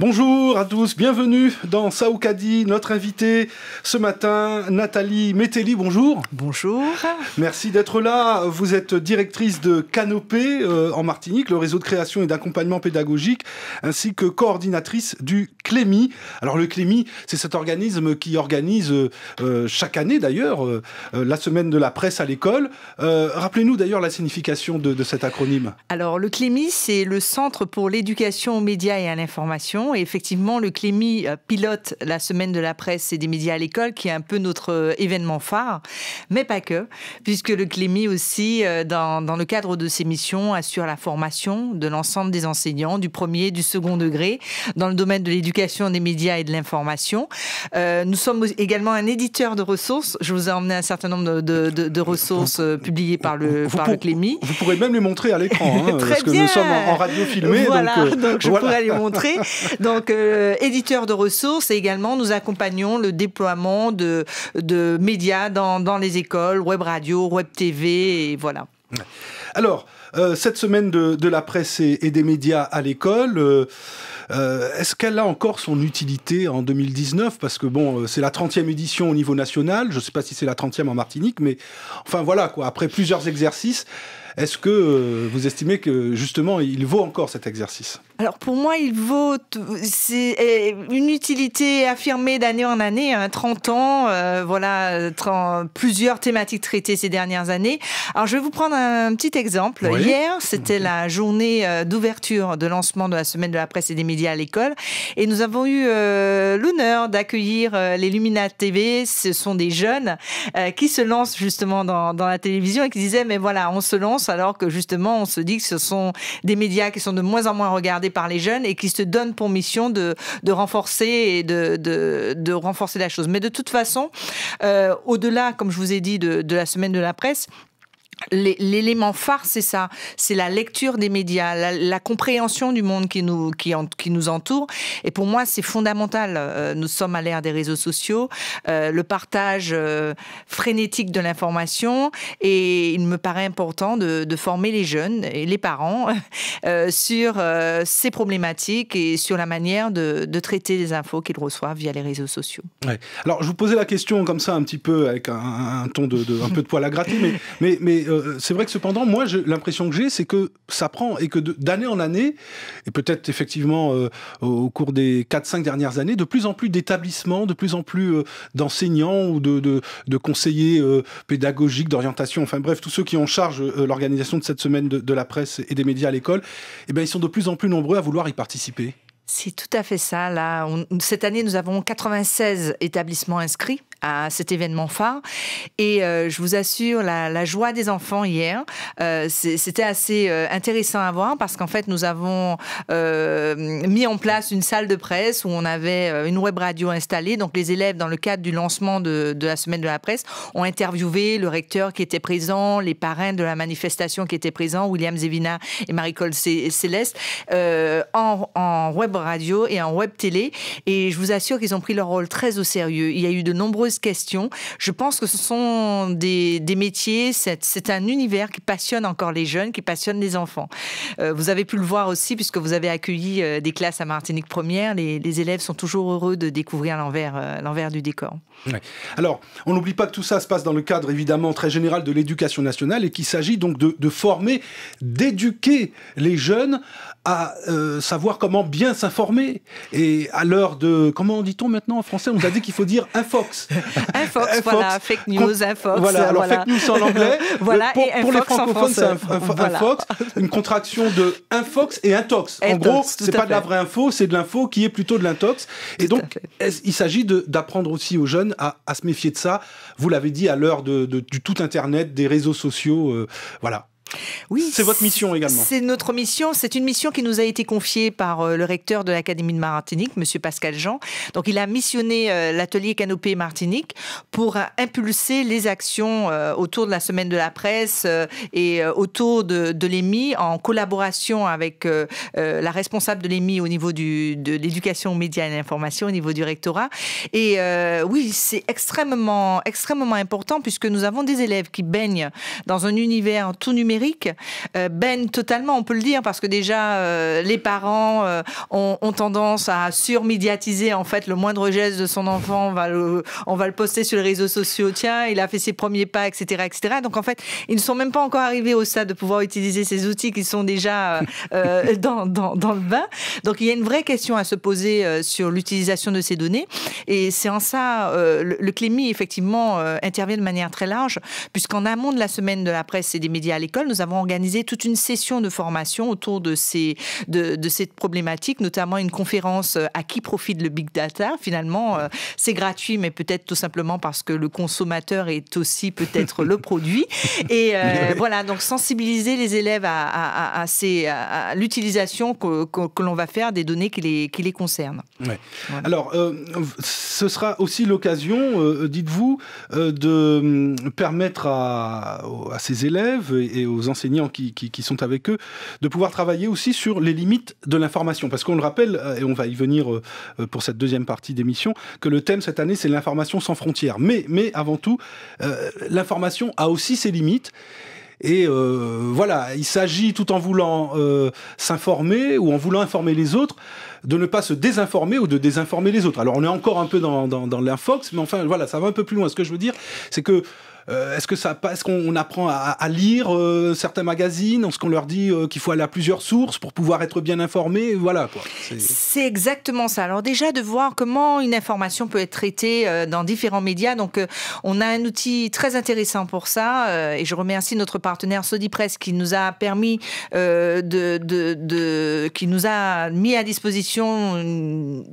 Bonjour à tous, bienvenue dans Saoukadi, notre invité ce matin, Nathalie Metelli, bonjour. Bonjour. Merci d'être là. Vous êtes directrice de Canopée euh, en Martinique, le réseau de création et d'accompagnement pédagogique, ainsi que coordinatrice du CLEMI. Alors le CLEMI, c'est cet organisme qui organise euh, euh, chaque année d'ailleurs la semaine de la presse à l'école. Rappelez-nous d'ailleurs la signification de, de cet acronyme. Alors le CLEMI, c'est le Centre pour l'éducation aux médias et à l'information et effectivement, le Clémy euh, pilote la semaine de la presse et des médias à l'école, qui est un peu notre euh, événement phare, mais pas que, puisque le Clémy aussi, euh, dans, dans le cadre de ses missions, assure la formation de l'ensemble des enseignants du premier, et du second degré, dans le domaine de l'éducation, des médias et de l'information. nous sommes également un éditeur de ressources. Je vous ai emmené un certain nombre de, de, ressources publiées par le, par le Clémy. Vous pourrez même les montrer à l'écran, hein, parce que nous sommes en, radio filmé. Voilà, donc, je pourrais les montrer. Donc, euh, éditeur de ressources et également nous accompagnons le déploiement de, médias dans, les écoles, web radio, web TV, et voilà. Alors, euh, cette semaine de, la presse et, des médias à l'école, euh, est-ce qu'elle a encore son utilité en 2019 Parce que bon, c'est la 30e édition au niveau national, je ne sais pas si c'est la 30e en Martinique, mais enfin voilà quoi, après plusieurs exercices, est-ce que vous estimez que justement il vaut encore cet exercice alors pour moi, il vaut c'est eh, une utilité affirmée d'année en année, 30 hein, ans, euh, voilà, plusieurs thématiques traitées ces dernières années. Alors je vais vous prendre un petit exemple. Hier, c'était mhm. la journée euh, d'ouverture de lancement de la semaine de la presse et des médias à l'école, et nous avons eu euh, l'honneur d'accueillir les Lumina TV. Ce sont des jeunes qui se lancent justement dans, dans la télévision et qui disaient mais voilà, on se lance alors que justement on se dit que ce sont des médias qui sont de moins en moins regardés par les jeunes et qui se donnent pour mission de, renforcer et de, renforcer la chose. Mais de toute façon, euh, au-delà, comme je vous ai dit, de la semaine de la presse, L'élément phare, c'est ça, c'est la lecture des médias, la, compréhension du monde qui nous, qui, qui nous entoure. Et pour moi, c'est fondamental. Euh, nous sommes à l'ère des réseaux sociaux, euh, le partage euh, frénétique de l'information, et il me paraît important de, former les jeunes et les parents sur ces problématiques et sur la manière de, traiter les infos qu'ils reçoivent via les réseaux sociaux. Alors, je vous posais la question comme ça, un petit peu, avec un, ton de, un peu de poil à gratter, mais, mais euh, c'est vrai que cependant, moi, l'impression que j'ai, c'est que ça prend et que d'année en année, et peut-être effectivement euh, au cours des 4-5 dernières années, de plus en plus d'établissements, de plus en plus euh, d'enseignants ou de, conseillers pédagogiques, d'orientation, enfin bref, tous ceux qui ont charge l'organisation de cette semaine de, la presse et des médias à l'école, eh bien, ils sont de plus en plus nombreux à vouloir y participer. C'est tout à fait ça. Là, cette année, nous avons 96 établissements inscrits à cet événement phare. Et euh, je vous assure, la, joie des enfants hier, euh, c'était assez euh, intéressant à voir parce qu'en fait, nous avons mis en place une salle de presse où on avait une web radio installée. Donc, les élèves, dans le cadre du lancement de, la semaine de la presse, ont interviewé le recteur qui était présent, les parrains de la manifestation qui étaient présents, William Zevina et Marie-Cole Céleste, en, en web radio et en web télé. Et je vous assure qu'ils ont pris leur rôle très au sérieux. Il y a eu de nombreuses je pense que ce sont des, métiers, c'est un univers qui passionne encore les jeunes, qui passionne les enfants. Euh, vous avez pu le voir aussi puisque vous avez accueilli euh, des classes à Martinique Première. Les, les, élèves sont toujours heureux de découvrir l'envers euh, du décor. Alors, on n'oublie pas que tout ça se passe dans le cadre évidemment très général de l'éducation nationale et qu'il s'agit donc de, de former, d'éduquer les jeunes à euh, savoir comment bien s'informer. Et à l'heure de... Comment dit-on maintenant en français On nous a dit qu'il faut dire infox. infox, voilà, fake news, infox. Voilà, alors fake news en anglais. voilà, et pour les francophones, c'est un, infox, une contraction de infox et intox. En gros, c'est pas de la vraie info, c'est de l'info qui est plutôt de l'intox. Et donc, il s'agit d'apprendre aussi aux jeunes à, se méfier de ça. Vous l'avez dit à l'heure de, du tout Internet, des réseaux sociaux. Euh, voilà. Oui, c'est votre mission également. C'est notre mission. C'est une mission qui nous a été confiée par euh, le recteur de l'Académie de Martinique, M. Pascal Jean. Donc, il a missionné euh, l'atelier Canopée Martinique pour euh, impulser les actions autour de la semaine de la presse et autour de, l'EMI en collaboration avec la responsable de l'EMI au niveau de l'éducation aux médias et l'information, au niveau du rectorat. Et oui, c'est extrêmement, extrêmement important puisque nous avons des élèves qui baignent dans un univers tout numérique ben, totalement, on peut le dire, parce que déjà euh, les parents euh, ont, tendance à surmédiatiser en fait le moindre geste de son enfant, on va le, on poster sur les réseaux sociaux, tiens, il a fait ses premiers pas, etc., etc. Donc en fait, ils ne sont même pas encore arrivés au stade de pouvoir utiliser ces outils qui sont déjà dans, le bain. Donc il y a une vraie question à se poser sur l'utilisation de ces données. Et c'est en ça, le, le effectivement, intervient de manière très large, puisqu'en amont de la semaine de la presse et des médias à l'école, nous avons organisé toute une session de formation autour de, ces, de, cette problématique, notamment une conférence euh, à qui profite le big data. Finalement, euh, c'est gratuit, mais peut-être tout simplement parce que le consommateur est aussi peut-être le produit. Et euh, voilà, donc sensibiliser les élèves à, à, à, l'utilisation que, que, l'on va faire des données qui les, qui les concernent. Alors, ce sera aussi l'occasion, dites-vous, de hum, permettre à, ces élèves et aux aux enseignants qui, sont avec eux, de pouvoir travailler aussi sur les limites de l'information. Parce qu'on le rappelle, euh, et on va y venir euh, euh, pour cette deuxième partie d'émission, que le thème cette année, c'est l'information sans frontières. Mais, mais avant tout, l'information a aussi ses limites. Et voilà, il s'agit tout en voulant s'informer ou en voulant informer les autres, de ne pas se désinformer ou de désinformer les autres. Alors on est encore un peu dans, dans l'infox, mais enfin voilà, ça va un peu plus loin. Ce que je veux dire, c'est que euh, est-ce que ça passe qu'on apprend à, lire euh, certains magazines Est-ce qu'on leur dit euh, qu'il faut aller à plusieurs sources pour pouvoir être bien informé Voilà C'est exactement ça. Alors déjà de voir comment une information peut être traitée dans différents médias. Donc on a un outil très intéressant pour ça et je remercie notre partenaire Sodi Press qui nous a permis de, de, de, qui nous a mis à disposition une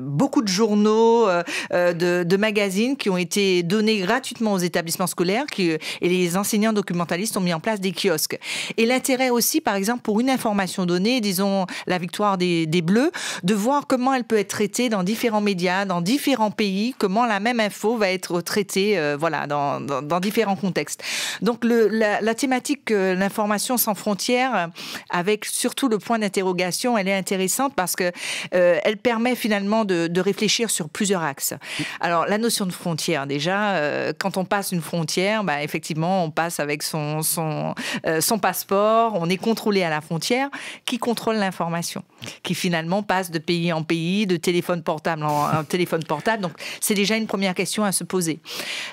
beaucoup de journaux, euh, euh, de, magazines qui ont été donnés gratuitement aux établissements scolaires et les enseignants documentalistes ont mis en place des kiosques. Et l'intérêt aussi, par exemple, pour une information donnée, disons la victoire des, Bleus, de voir comment elle peut être traitée dans différents médias, dans différents pays, comment la même info va être traitée euh, voilà, dans, différents contextes. Donc la, thématique l'information sans frontières, avec surtout le point d'interrogation, elle est intéressante parce qu'elle permet finalement finalement de, réfléchir sur plusieurs axes. Alors la notion de frontière déjà, euh, quand on passe une frontière, bah, effectivement on passe avec son, son, euh, son passeport, on est contrôlé à la frontière. Qui contrôle l'information Qui finalement passe de pays en pays, de téléphone portable en, téléphone portable. Donc c'est déjà une première question à se poser.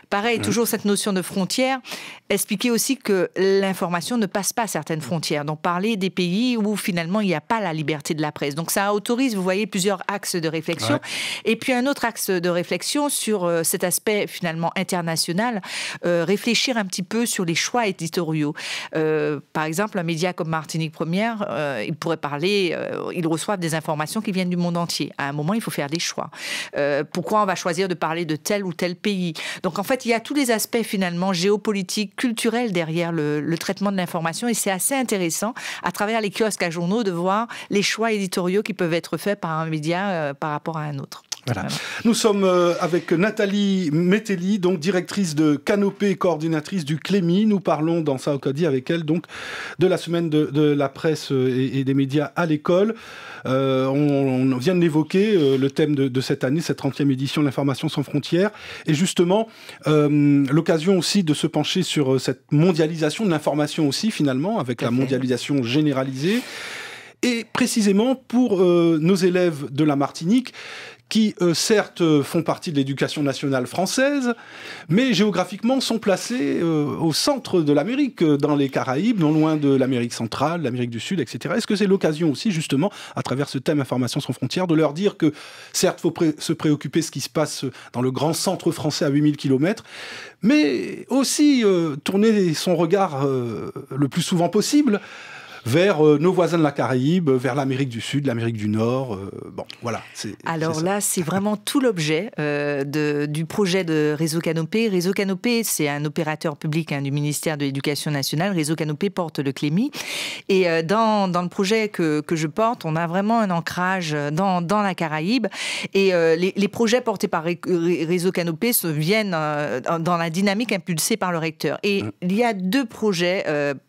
Pareil, mmh. toujours cette notion de frontière, expliquer aussi que l'information ne passe pas certaines frontières. Donc parler des pays où finalement il n'y a pas la liberté de la presse. Donc ça autorise, vous voyez, plusieurs axes de réflexion. Et puis un autre axe de réflexion sur euh, cet aspect finalement international, euh, réfléchir un petit peu sur les choix éditoriaux. Euh, par exemple, un média comme Martinique Première, il pourrait parler, ils reçoivent des informations qui viennent du monde entier. À un moment, il faut faire des choix. pourquoi on va choisir de parler de tel ou tel pays Donc en fait, il y a tous les aspects finalement géopolitiques, culturels derrière le traitement de l'information et c'est assez intéressant à travers les kiosques à journaux de voir les choix éditoriaux qui peuvent être faits par un média par rapport à un autre. Nous sommes euh, avec Nathalie Mettelli, donc directrice de Canopée et coordinatrice du Clémy. Nous parlons dans codie avec elle donc de la semaine de, la presse euh, et, des médias à l'école. Euh, on, vient d'évoquer le thème de, cette année, cette 30e édition de l'information sans frontières. Et justement, l'occasion aussi de se pencher sur cette mondialisation de l'information aussi finalement, avec la mondialisation généralisée et précisément pour euh, nos élèves de la Martinique qui euh, certes euh, font partie de l'éducation nationale française, mais géographiquement sont placés au centre de l'Amérique, dans les Caraïbes, non loin de l'Amérique centrale, l'Amérique du Sud, etc. Est-ce que c'est l'occasion aussi, justement, à travers ce thème Information sans frontières, de leur dire que certes, faut se préoccuper de ce qui se passe dans le grand centre français à 8000 km, mais aussi tourner son regard le plus souvent possible vers euh, nos voisins de la Caraïbe, euh, vers l'Amérique du Sud, l'Amérique du Nord. Euh, bon, voilà. Alors là, c'est vraiment tout l'objet du projet de Réseau Canopé. Réseau Canopé, c'est un opérateur public hein, du ministère de l'Éducation nationale. Réseau Canopé porte le Clémy. Et dans, le projet que, je porte, on a vraiment un ancrage dans, la Caraïbe. Et les, projets portés par Réseau Canopé se viennent dans la dynamique impulsée par le recteur. Et mmh. il y a deux projets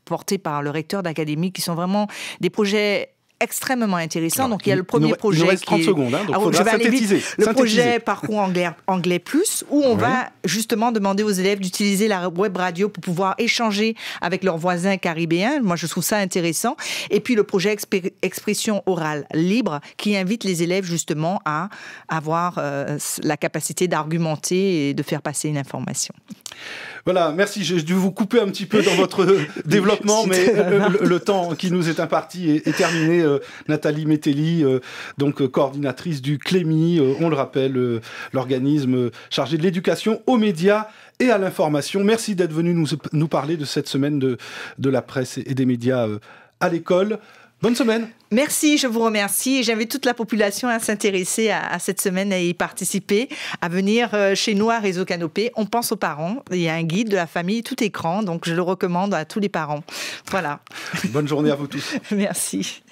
portés par le recteur d'académie, qui sont vraiment des projets extrêmement intéressants. donc il y a le premier projet. reste 30 secondes, hein, donc ah, je vais Le projet Parcours anglais, anglais Plus, où on va justement demander aux élèves d'utiliser la web radio pour pouvoir échanger avec leurs voisins caribéens. Moi, je trouve ça intéressant. Et puis le projet Expression orale libre, qui invite les élèves justement à avoir euh, la capacité d'argumenter et de faire passer une information. Voilà, merci. J'ai dû vous couper un petit peu dans votre développement, mais le, temps qui nous est imparti est, terminé. Euh, Nathalie Mételli, euh, donc euh, coordinatrice du CLEMI, on le rappelle, l'organisme chargé de l'éducation aux médias et à l'information. Merci d'être venu nous, parler de cette semaine de la presse et des médias à l'école. Bonne semaine. Merci, je vous remercie. J'invite toute la population à s'intéresser à, cette semaine et y participer, à venir euh, chez nous à Réseau Canopé. On pense aux parents. Il y a un guide de la famille tout écran, donc je le recommande à tous les parents. Voilà. Bonne journée à vous tous. Merci.